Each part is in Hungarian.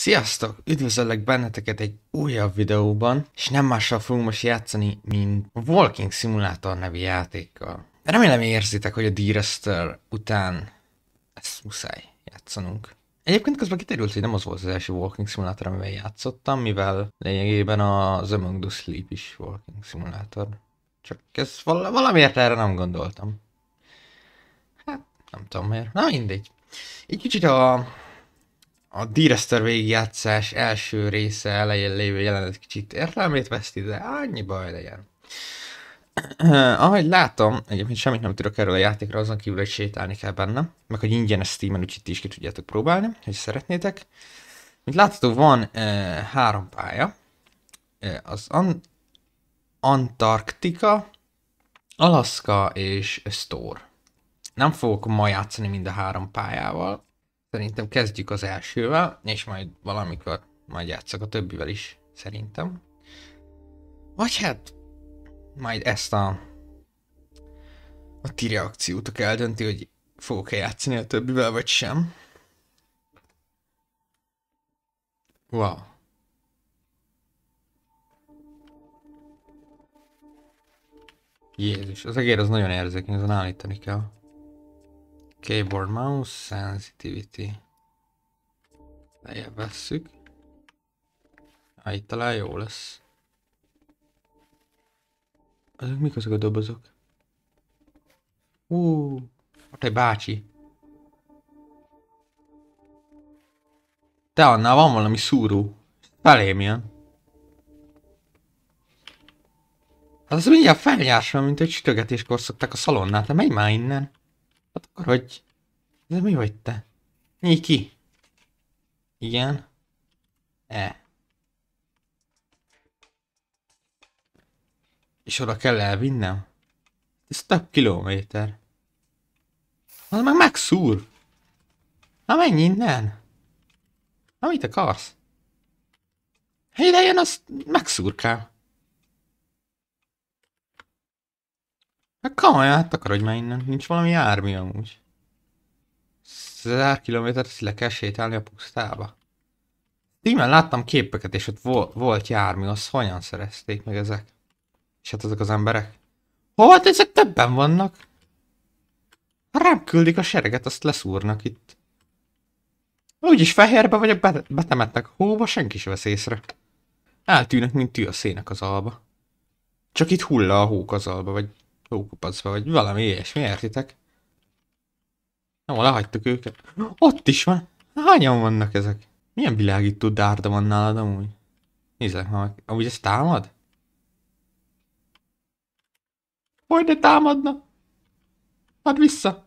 Sziasztok! Üdvözöllek benneteket egy újabb videóban, és nem mással fogunk most játszani, mint a Walking Simulator nevű játékkal. Remélem érzitek, hogy a Dearester után ezt muszáj játszanunk. Egyébként közben kiterült, hogy nem az volt az első Walking Simulator, amivel játszottam, mivel lényegében az Among the Sleep is Walking Simulator. Csak ez val valamiért erre nem gondoltam. Hát, nem tudom miért. Na mindegy. Egy kicsit a a Direster végigjátszás első része elején lévő jelenet kicsit értelmét veszti, de annyi baj legyen. Ahogy látom, egyébként semmit nem tudok erről a játékra, azon kívül, hogy sétálni kell bennem, meg hogy ingyenes Steam-en, úgyhogy ti is ki tudjátok próbálni, hogy szeretnétek. Mint látható, van e, három pálya. E, az An- Antarktika, Alaska és Store. Nem fogok ma játszani mind a három pályával, Szerintem kezdjük az elsővel, és majd valamikor majd játszok a többivel is, szerintem. Vagy hát, majd ezt a, a ti reakciótok eldönti, hogy fogok-e játszani a többivel, vagy sem. Wow. Jézus, az egér az nagyon érzékeny, azon állítani kell. Keyboard mouse sensitivity. Lejjebb vesszük. Ah, itt talán jó lesz. Azok mik azok a dobozok? uh, ott egy bácsi. Te annál van valami szúró. Felém jön. Hát az mindjárt felnyársol, mint egy sütögetéskor szokták a szalonnát. Te hát menj már innen. Hát akkor hogy... De mi vagy te? Niki. Igen. E. És oda kell elvinnem? Ez több kilométer. Az meg megszúr. Na menj innen. Na mit akarsz? Ha hát ide jön, azt megszúrkál. Hát komolyan, hát takarodj már innen. Nincs valami jármű amúgy. kilométer, ezt le kell sétálni a pusztába. Tímen láttam képeket, és ott volt, volt jármű, azt hogyan szerezték meg ezek? És hát ezek az emberek? Hol hát ezek többen vannak? Rám küldik a sereget, azt leszúrnak itt. Úgyis fehérbe vagyok, betemettek hóba, senki sem vesz észre. Eltűnök, mint tű a szének az alba. Csak itt hulla a hók az alba, vagy lókupacba, vagy valami ilyesmi, értitek? Nem, lehagytuk őket. Ott is van. Hányan vannak ezek? Milyen világító dárda van nálad amúgy? Nézzek már meg. Amúgy ez támad? Hogy ne támadna? Add vissza!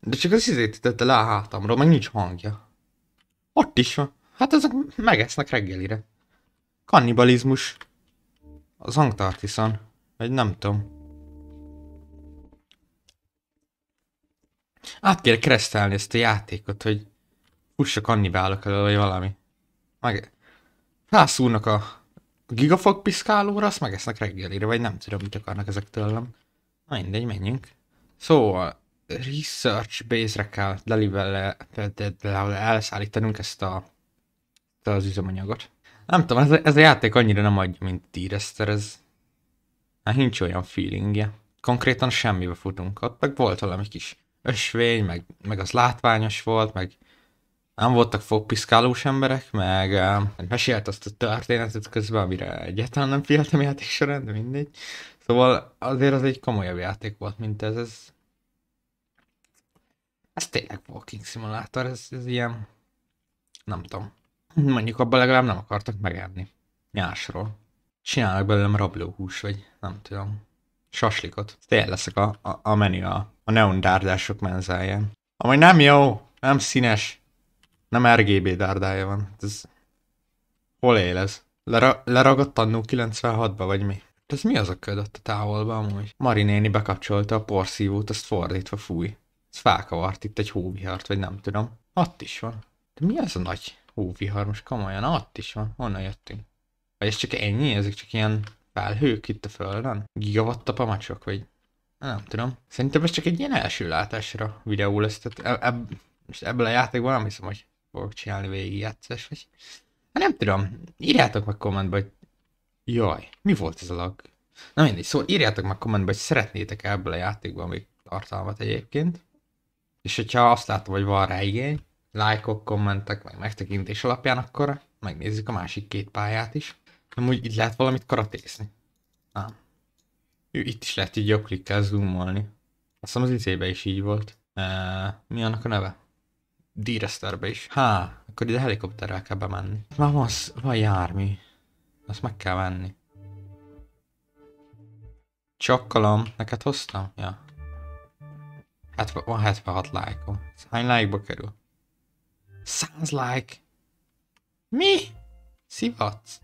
De csak az izét tette le a hátamról, meg nincs hangja. Ott is van. Hát ezek megesznek reggelire. Kannibalizmus. Az hangtartiszon. Vagy nem tudom. Át kell keresztelni ezt a játékot, hogy fussak kannibálok elő, vagy valami. Meg rászúrnak a gigafog piszkálóra, azt megesznek reggelire, vagy nem tudom, mit akarnak ezek tőlem. Na mindegy, menjünk. Szóval, research base-re kell delivel elszállítanunk ezt a, ezt az üzemanyagot. Nem tudom, ez a, ez a játék annyira nem adja, mint t ez Hát nincs olyan feelingje. Konkrétan semmibe futunk. Ott meg volt valami kis ösvény, meg, meg az látványos volt, meg nem voltak fogpiszkálós emberek, meg uh, mesélt azt a történetet közben, amire egyáltalán nem figyeltem játék során, de mindegy. Szóval azért az egy komolyabb játék volt, mint ez. Ez, ez tényleg walking simulator, ez, ez ilyen, nem tudom. Mondjuk abban legalább nem akartak megenni. Nyásról csinálnak belőlem rablóhús, vagy nem tudom, saslikot. Tényleg leszek a, a, a menü a, a neon dárdások menzáján. Amúgy nem jó, nem színes, nem RGB dárdája van. Hát ez... Hol él ez? Lera- leragadt annó 96-ba, vagy mi? Hát ez mi az a köd ott a távolban amúgy? Mari néni bekapcsolta a porszívót, azt fordítva fúj. Ez felkavart itt egy hóvihart, vagy nem tudom. Ott is van. De mi az a nagy hóvihar? Most komolyan, ott is van. Honnan jöttünk? Vagy ez csak ennyi? Ezek csak ilyen felhők itt a földön? Gigawatt a pamacsok, vagy nem tudom. Szerintem ez csak egy ilyen első látásra videó lesz, tehát e- eb- most ebből a játékban nem hiszem, hogy fogok csinálni játszás, vagy... Hát nem tudom, írjátok meg kommentbe, hogy jaj, mi volt ez a lag? Na mindegy, szóval írjátok meg kommentbe, hogy szeretnétek -e ebből a játékban még tartalmat egyébként. És hogyha azt látom, hogy van rá igény, lájkok, kommentek, meg megtekintés alapján, akkor megnézzük a másik két pályát is. Nem úgy így lehet valamit karatézni? Nem. Ő itt is lehet így jobb klikkel zoomolni. Azt hiszem az izébe is így volt. E, mi annak a neve? d is. Há, akkor ide helikopterrel kell bemenni. Már az, van jármi. Azt meg kell venni. Csakkalom, neked hoztam? Ja. Hát van 76 lájkom. Hány like-ba kerül? 100 like! Mi? Szivatsz?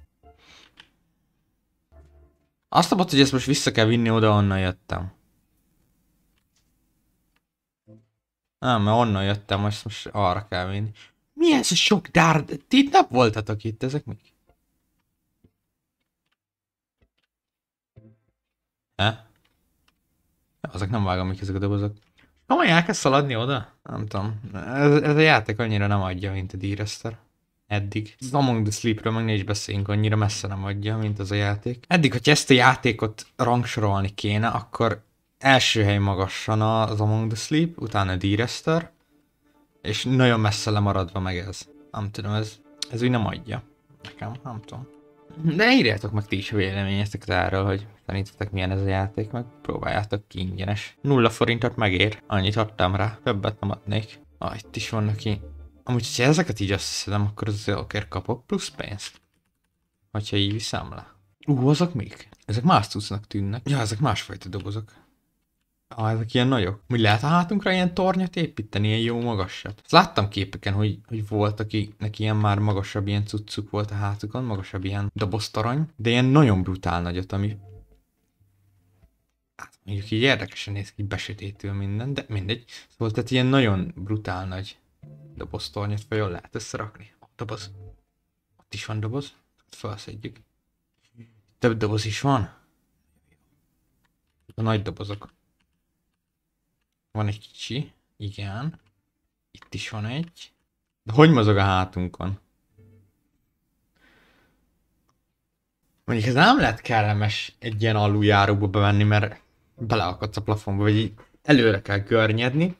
Azt szabad, hogy ezt most vissza kell vinni oda, onnan jöttem. Nem, mert onnan jöttem, most, most arra kell vinni. Mi ez a sok dár? Ti nap voltatok itt, ezek mik? E? Azok nem vágom, mik ezek a dobozok. Komolyan elkezd szaladni oda? Nem tudom. Ez, ez a játék annyira nem adja, mint a d eddig. Az Among the Sleep-ről meg ne is beszéljünk, annyira messze nem adja, mint az a játék. Eddig, hogyha ezt a játékot rangsorolni kéne, akkor első hely magasan az Among the Sleep, utána a rester és nagyon messze lemaradva meg ez. Nem tudom, ez, ez úgy nem adja. Nekem, nem tudom. De írjátok meg ti is a véleményeteket erről, hogy tanítsatok milyen ez a játék, meg próbáljátok ki ingyenes. Nulla forintot megér, annyit adtam rá, többet nem adnék. Ah, itt is vannak ilyen Amúgy, ha ezeket így összeszedem, akkor az akár kapok plusz pénzt. Hogyha így viszem le. Ú, uh, azok még? Ezek más cuccnak tűnnek. Ja, ezek másfajta dobozok. Ah, ezek ilyen nagyok. Mi lehet a hátunkra ilyen tornyot építeni, ilyen jó magasat. láttam képeken, hogy, hogy volt, akinek ilyen már magasabb ilyen cuccuk volt a hátukon, magasabb ilyen doboztorony, de ilyen nagyon brutál nagyot, ami hát mondjuk így érdekesen néz ki, besötétül minden, de mindegy. Szóval tehát ilyen nagyon brutál nagy Doboztornyot vajon lehet összerakni? Ott doboz. Ott is van doboz. Felszedjük. Több doboz is van. A nagy dobozok. Van egy kicsi. Igen. Itt is van egy. De hogy mozog a hátunkon? Mondjuk ez nem lehet kellemes egy ilyen aluljáróba bevenni, mert beleakadsz a plafonba, vagy így előre kell görnyedni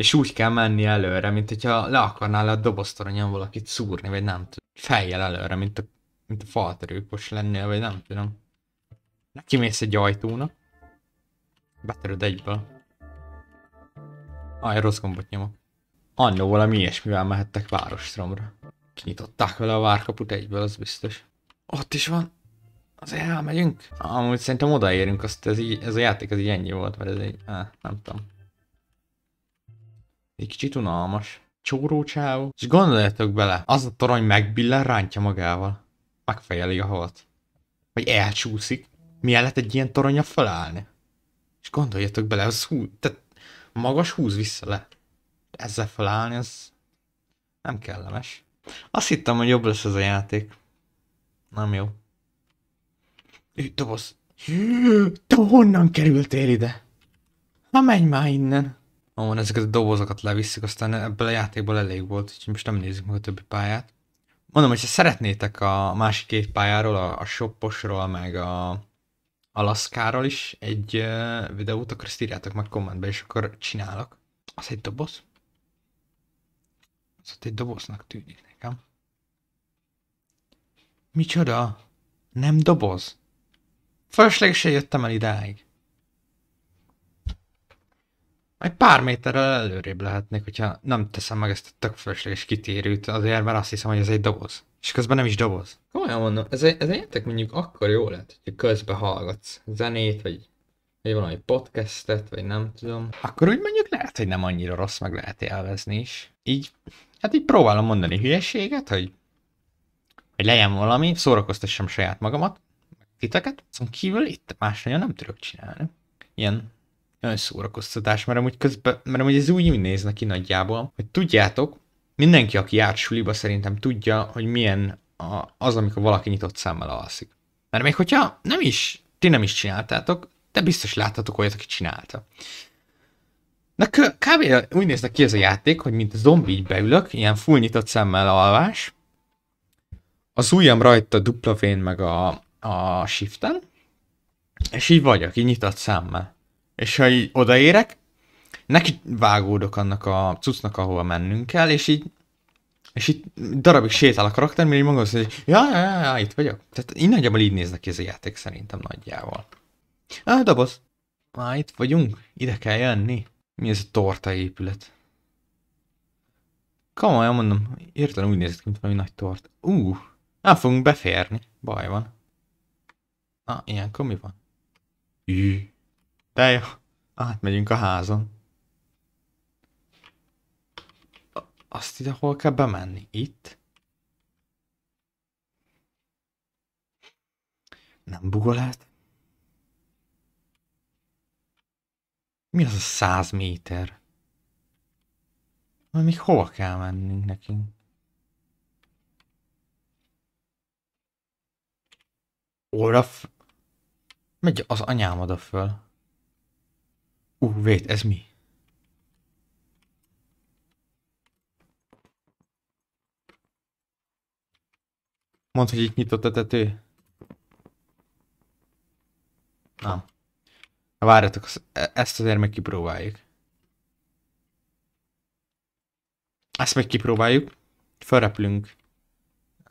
és úgy kell menni előre, mint hogyha le akarnál a doboztoronyon valakit szúrni, vagy nem tudom, fejjel előre, mint a, mint a faltörőkos lennél, vagy nem tudom. Kimész egy ajtónak, betöröd egyből. Aj, rossz gombot nyomok. Annó valami ilyesmivel mehettek várostromra. Kinyitották vele a várkaput egyből, az biztos. Ott is van. Azért elmegyünk? Amúgy szerintem odaérünk, azt ez, így, ez a játék az így ennyi volt, mert ez így, eh, nem tudom. Egy kicsit unalmas. Csórócsávó. És gondoljatok bele, az a torony megbillen, rántja magával. Megfejeli a halat. Vagy elcsúszik. Mielőtt egy ilyen toronya felállni. És gondoljatok bele, az hú, tehát magas húz vissza le. Ezzel felállni, az nem kellemes. Azt hittem, hogy jobb lesz ez a játék. Nem jó. Ő, doboz. Te honnan kerültél ide? Na menj már innen ahol ezeket a dobozokat leviszik, aztán ebből a játékból elég volt, úgyhogy most nem nézzük meg a többi pályát. Mondom, hogy ha szeretnétek a másik két pályáról, a, a shopposról, meg a Alaszkáról is egy uh, videót, akkor ezt írjátok meg kommentbe, és akkor csinálok. Az egy doboz? Az ott egy doboznak tűnik nekem. Micsoda? Nem doboz? se jöttem el idáig. Egy pár méterrel előrébb lehetnék, hogyha nem teszem meg ezt a tök és kitérőt azért, mert azt hiszem, hogy ez egy doboz. És közben nem is doboz. Komolyan mondom, ez egy, ez egy mondjuk akkor jó lett, hogy közben hallgatsz zenét, vagy, vagy valami podcastet, vagy nem tudom. Akkor úgy mondjuk lehet, hogy nem annyira rossz, meg lehet élvezni is. Így, hát így próbálom mondani hülyeséget, hogy, hogy legyen valami, szórakoztassam saját magamat, titeket. Azon kívül itt más nagyon nem tudok csinálni. Ilyen nagyon szórakoztatás, mert amúgy közben, mert amúgy ez úgy néz neki nagyjából, hogy tudjátok, mindenki, aki járt suliba szerintem tudja, hogy milyen a, az, amikor valaki nyitott szemmel alszik. Mert még hogyha nem is, ti nem is csináltátok, de biztos láttatok olyat, aki csinálta. Na kb. kb úgy néznek ki ez a játék, hogy mint zombi így beülök, ilyen full nyitott szemmel alvás, az ujjam rajta dupla vén meg a, a shiften, és így vagyok, így nyitott szemmel. És ha így odaérek, neki vágódok annak a cuccnak, ahova mennünk kell, és így és itt darabig sétál a karakter, mert így maga azt mondja, hogy ja, ja, ja, itt vagyok. Tehát így nagyjából így néznek ki ez a játék szerintem nagyjából. Á, doboz. Á, itt vagyunk. Ide kell jönni. Mi ez a torta épület? Komolyan mondom, értem úgy nézett ki, mint valami nagy tort. Ú, nem fogunk beférni. Baj van. Na, ilyenkor mi van? Ű. De jó, átmegyünk a házon. Azt ide hol kell bemenni? Itt? Nem bugol át? Mi az a száz méter? Na, még hova kell mennünk nekünk? Oda Megy az anyám oda föl. Ooh, vét, ez mi? Mondd, hogy itt nyitott a tető. Na. Na várjatok, e- ezt azért meg kipróbáljuk. Ezt meg kipróbáljuk. Felrepülünk.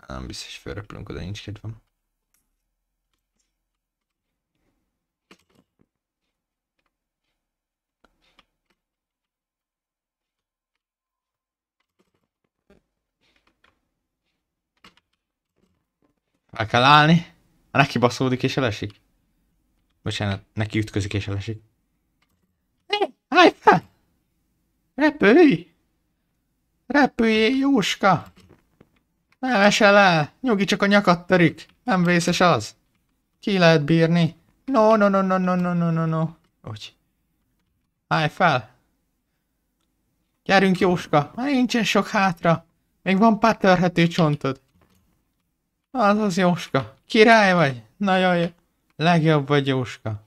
Nem biztos, felrepülünk, oda nincs kedvem. El kell állni. Neki baszódik és elesik. Bocsánat, neki ütközik és elesik. állj fel! Repülj! Repülj, Jóska! Nem esel el! Nyugi csak a nyakat törik! Nem vészes az! Ki lehet bírni? No, no, no, no, no, no, no, no, no. Úgy. Állj fel! Gyerünk, Jóska! Már nincsen sok hátra! Még van pár törhető csontod. Az az Jóska. Király vagy. Nagyon jó. Legjobb vagy Jóska.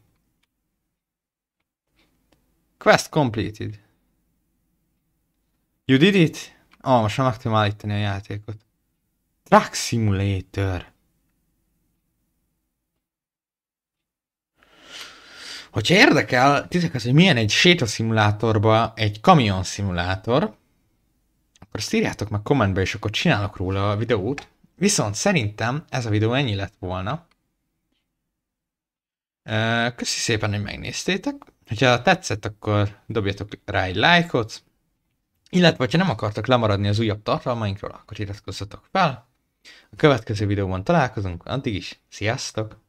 Quest completed. You did it? most Almasan aktiválítani a játékot. Truck Simulator. Hogyha érdekel az, hogy milyen egy sétaszimulátorba egy kamion szimulátor, akkor ezt írjátok meg kommentbe, és akkor csinálok róla a videót. Viszont szerintem ez a videó ennyi lett volna. Köszi szépen, hogy megnéztétek. Ha tetszett, akkor dobjatok rá egy lájkot, illetve, ha nem akartok lemaradni az újabb tartalmainkról, akkor iratkozzatok fel. A következő videóban találkozunk, addig is, sziasztok!